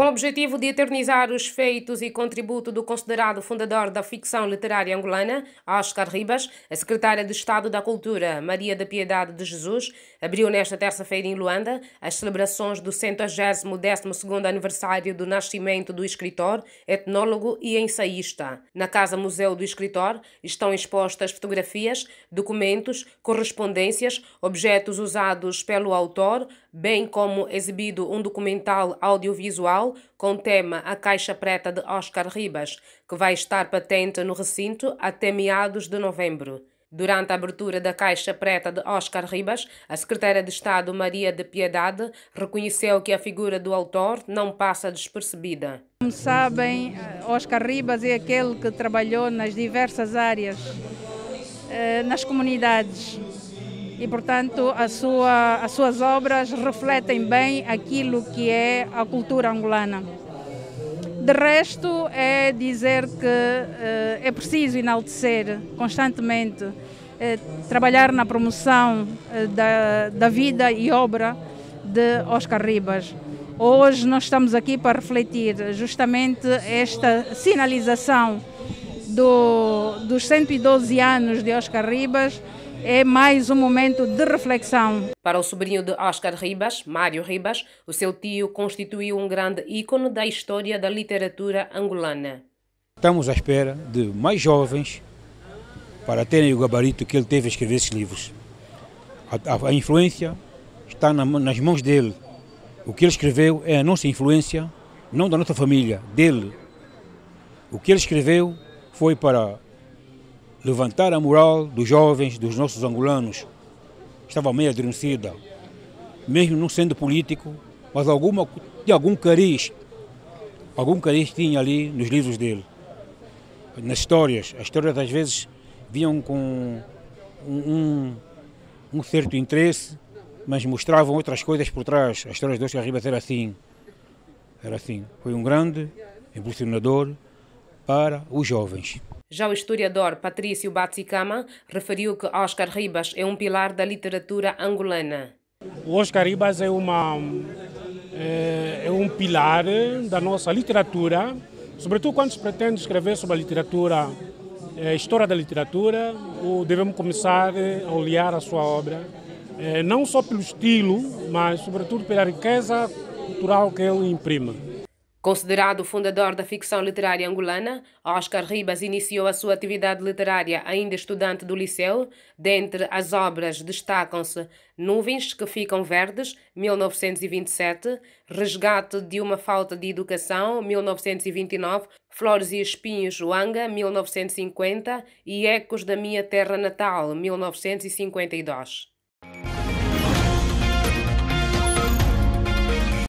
Com o objetivo de eternizar os feitos e contributo do considerado fundador da ficção literária angolana, Oscar Ribas, a secretária de Estado da Cultura, Maria da Piedade de Jesus, abriu nesta terça-feira em Luanda as celebrações do 112º aniversário do nascimento do escritor, etnólogo e ensaísta. Na Casa Museu do Escritor estão expostas fotografias, documentos, correspondências, objetos usados pelo autor, bem como exibido um documental audiovisual com tema A Caixa Preta de Oscar Ribas, que vai estar patente no recinto até meados de novembro. Durante a abertura da Caixa Preta de Oscar Ribas, a secretária de Estado Maria de Piedade reconheceu que a figura do autor não passa despercebida. Como sabem, Oscar Ribas é aquele que trabalhou nas diversas áreas, eh, nas comunidades, e, portanto, a sua, as suas obras refletem bem aquilo que é a cultura angolana. De resto, é dizer que eh, é preciso enaltecer constantemente, eh, trabalhar na promoção eh, da, da vida e obra de Oscar Ribas. Hoje nós estamos aqui para refletir justamente esta sinalização do, dos 112 anos de Oscar Ribas é mais um momento de reflexão. Para o sobrinho de Oscar Ribas, Mário Ribas, o seu tio constituiu um grande ícone da história da literatura angolana. Estamos à espera de mais jovens para terem o gabarito que ele teve a escrever esses livros. A, a, a influência está na, nas mãos dele. O que ele escreveu é a nossa influência, não da nossa família, dele. O que ele escreveu foi para levantar a moral dos jovens, dos nossos angolanos. Estava meio adormecida, mesmo não sendo político, mas alguma, de algum cariz, algum cariz tinha ali nos livros dele. Nas histórias, as histórias às vezes vinham com um, um, um certo interesse, mas mostravam outras coisas por trás. As histórias de Oscar Ribas era assim, era assim. Foi um grande impulsionador, para os jovens. Já o historiador Patrício Batsicama referiu que Oscar Ribas é um pilar da literatura angolana. O Oscar Ribas é, uma, é, é um pilar da nossa literatura, sobretudo quando se pretende escrever sobre a literatura, eh, a história da literatura, devemos começar eh, a olhar a sua obra, não só pelo estilo, mas sobretudo pela riqueza cultural que ele imprime. Considerado o fundador da ficção literária angolana, Oscar Ribas iniciou a sua atividade literária ainda estudante do liceu. Dentre as obras destacam-se Nuvens que Ficam Verdes, 1927, Resgate de uma Falta de Educação, 1929, Flores e Espinhos, Uanga, 1950 e Ecos da Minha Terra Natal, 1952.